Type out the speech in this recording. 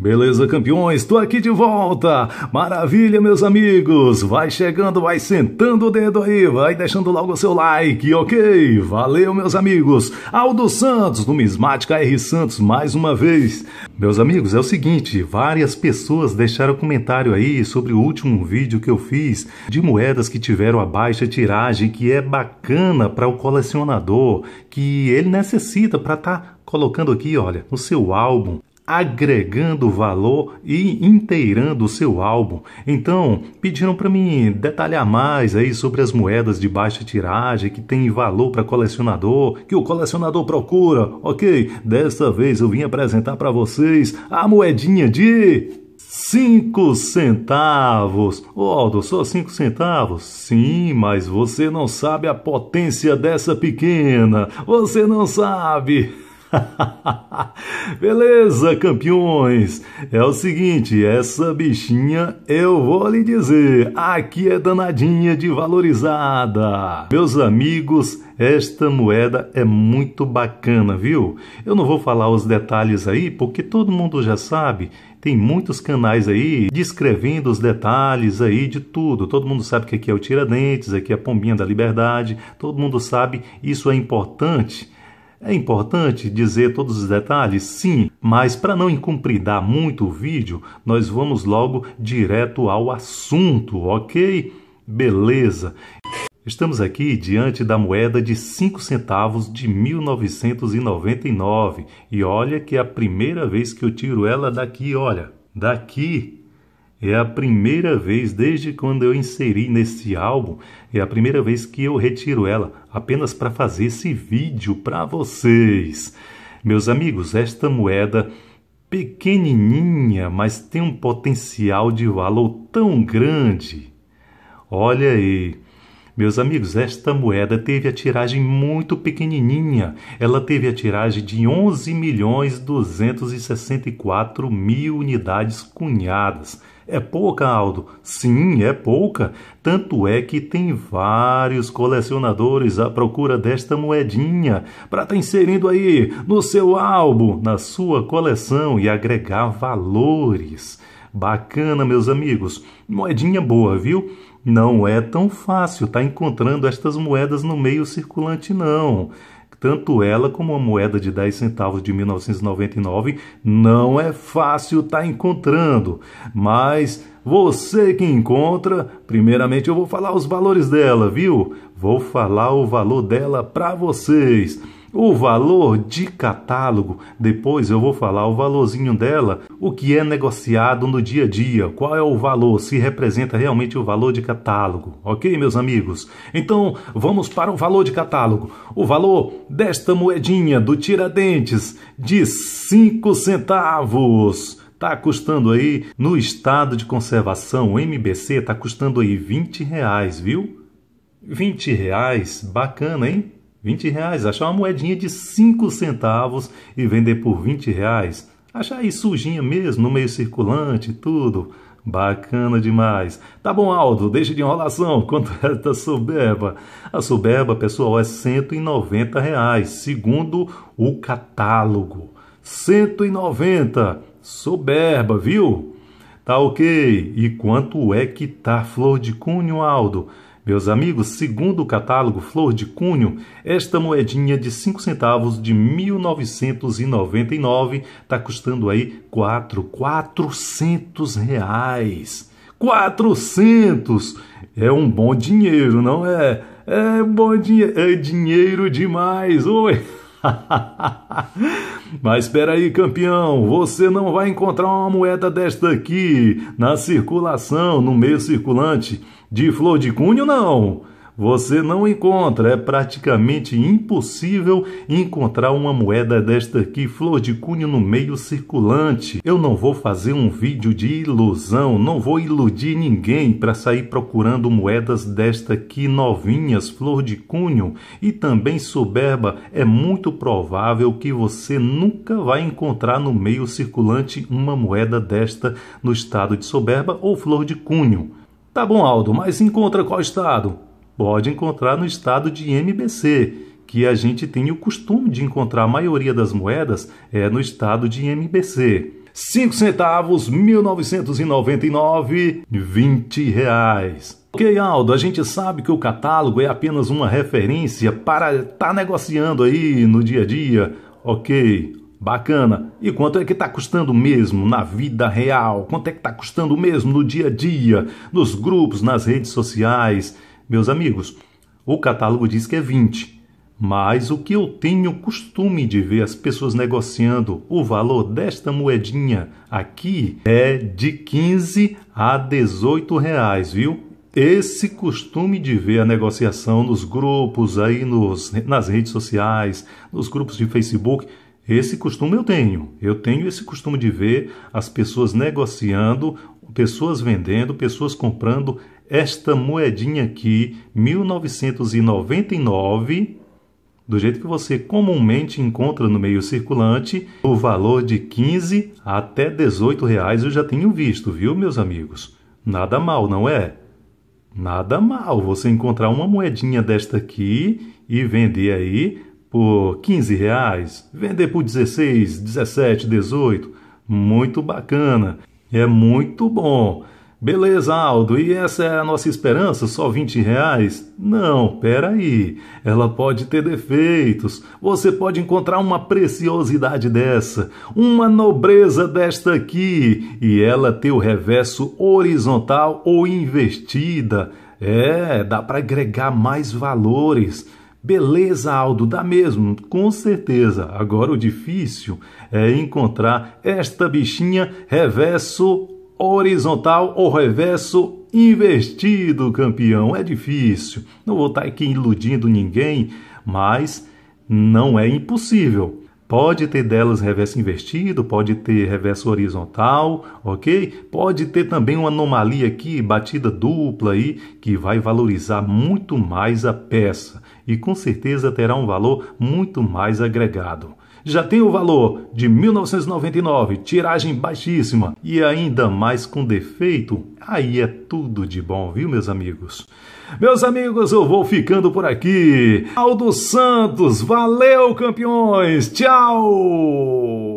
Beleza, campeões? Estou aqui de volta! Maravilha, meus amigos! Vai chegando, vai sentando o dedo aí, vai deixando logo o seu like, ok? Valeu, meus amigos! Aldo Santos, numismática R. Santos, mais uma vez. Meus amigos, é o seguinte: várias pessoas deixaram comentário aí sobre o último vídeo que eu fiz de moedas que tiveram a baixa tiragem, que é bacana para o colecionador, que ele necessita para estar. Tá colocando aqui, olha, no seu álbum agregando valor e inteirando o seu álbum. Então, pediram para mim detalhar mais aí sobre as moedas de baixa tiragem que tem valor para colecionador, que o colecionador procura. OK, desta vez eu vim apresentar para vocês a moedinha de 5 centavos. Ô oh, Aldo, só 5 centavos? Sim, mas você não sabe a potência dessa pequena. Você não sabe. Beleza, campeões! É o seguinte, essa bichinha eu vou lhe dizer, aqui é danadinha de valorizada. Meus amigos, esta moeda é muito bacana, viu? Eu não vou falar os detalhes aí, porque todo mundo já sabe, tem muitos canais aí descrevendo os detalhes aí de tudo. Todo mundo sabe que aqui é o Tiradentes, aqui é a Pombinha da Liberdade, todo mundo sabe, isso é importante é importante dizer todos os detalhes? Sim, mas para não incumpridar muito o vídeo, nós vamos logo direto ao assunto, ok? Beleza! Estamos aqui diante da moeda de 5 centavos de 1999 e olha que é a primeira vez que eu tiro ela daqui, olha, daqui é a primeira vez desde quando eu inseri nesse álbum, é a primeira vez que eu retiro ela apenas para fazer esse vídeo para vocês. Meus amigos, esta moeda pequenininha, mas tem um potencial de valor tão grande. Olha aí. Meus amigos, esta moeda teve a tiragem muito pequenininha. Ela teve a tiragem de 11.264.000 milhões mil unidades cunhadas. É pouca, Aldo? Sim, é pouca. Tanto é que tem vários colecionadores à procura desta moedinha para estar tá inserindo aí no seu álbum, na sua coleção e agregar valores. Bacana, meus amigos. Moedinha boa, viu? Não é tão fácil estar tá encontrando estas moedas no meio circulante, não. Tanto ela como a moeda de 10 centavos de 1999 não é fácil estar tá encontrando, mas você que encontra, primeiramente eu vou falar os valores dela, viu? Vou falar o valor dela para vocês. O valor de catálogo, depois eu vou falar o valorzinho dela, o que é negociado no dia a dia, qual é o valor, se representa realmente o valor de catálogo, ok, meus amigos? Então vamos para o valor de catálogo. O valor desta moedinha do Tiradentes de 5 centavos tá custando aí no estado de conservação, o MBC tá custando aí 20 reais, viu? 20 reais, bacana, hein? 20 reais, achar uma moedinha de 5 centavos e vender por 20 reais. Achar aí sujinha mesmo, no meio circulante, tudo. Bacana demais. Tá bom, Aldo, deixa de enrolação. Quanto é da Soberba? A Soberba, pessoal, é 190 reais, segundo o catálogo. 190. Soberba, viu? Tá ok. E quanto é que tá Flor de Cunho, Aldo? Meus amigos, segundo o catálogo Flor de Cunho, esta moedinha de 5 centavos de 1999 está custando aí 4, 400 reais. 400! É um bom dinheiro, não é? É bom dinheiro, é dinheiro demais, oi! Mas espera aí, campeão, você não vai encontrar uma moeda desta aqui na circulação, no meio circulante de flor de cunho, não você não encontra. É praticamente impossível encontrar uma moeda desta aqui, flor de cunho no meio circulante. Eu não vou fazer um vídeo de ilusão, não vou iludir ninguém para sair procurando moedas desta aqui novinhas, flor de cunho e também soberba. É muito provável que você nunca vai encontrar no meio circulante uma moeda desta no estado de soberba ou flor de cunho. Tá bom, Aldo, mas encontra qual estado? pode encontrar no estado de MBC, que a gente tem o costume de encontrar a maioria das moedas é no estado de MBC. 5 centavos, 1999, 20 reais. Ok, Aldo, a gente sabe que o catálogo é apenas uma referência para estar tá negociando aí no dia a dia. Ok, Bacana. E quanto é que está custando mesmo na vida real? Quanto é que está custando mesmo no dia a dia, nos grupos, nas redes sociais? Meus amigos, o catálogo diz que é 20, mas o que eu tenho costume de ver as pessoas negociando o valor desta moedinha aqui é de 15 a 18 reais, viu? Esse costume de ver a negociação nos grupos, aí nos, nas redes sociais, nos grupos de Facebook, esse costume eu tenho. Eu tenho esse costume de ver as pessoas negociando, pessoas vendendo, pessoas comprando esta moedinha aqui, 1999, do jeito que você comumente encontra no meio circulante, o valor de 15 até 18 reais eu já tenho visto, viu, meus amigos? Nada mal, não é? Nada mal você encontrar uma moedinha desta aqui e vender aí por 15 reais, vender por 16, 17, 18. Muito bacana, é muito bom. Beleza, Aldo, e essa é a nossa esperança? Só 20 reais? Não, peraí. Ela pode ter defeitos. Você pode encontrar uma preciosidade dessa, uma nobreza desta aqui, e ela ter o reverso horizontal ou investida. É, dá para agregar mais valores. Beleza, Aldo, dá mesmo, com certeza. Agora o difícil é encontrar esta bichinha reverso horizontal ou reverso invertido, campeão. É difícil. Não vou estar tá aqui iludindo ninguém, mas não é impossível. Pode ter delas reverso invertido, pode ter reverso horizontal, ok? Pode ter também uma anomalia aqui, batida dupla aí, que vai valorizar muito mais a peça e com certeza terá um valor muito mais agregado já tem o valor de 1999, tiragem baixíssima e ainda mais com defeito. Aí é tudo de bom, viu, meus amigos? Meus amigos, eu vou ficando por aqui. Aldo Santos, valeu, campeões! Tchau!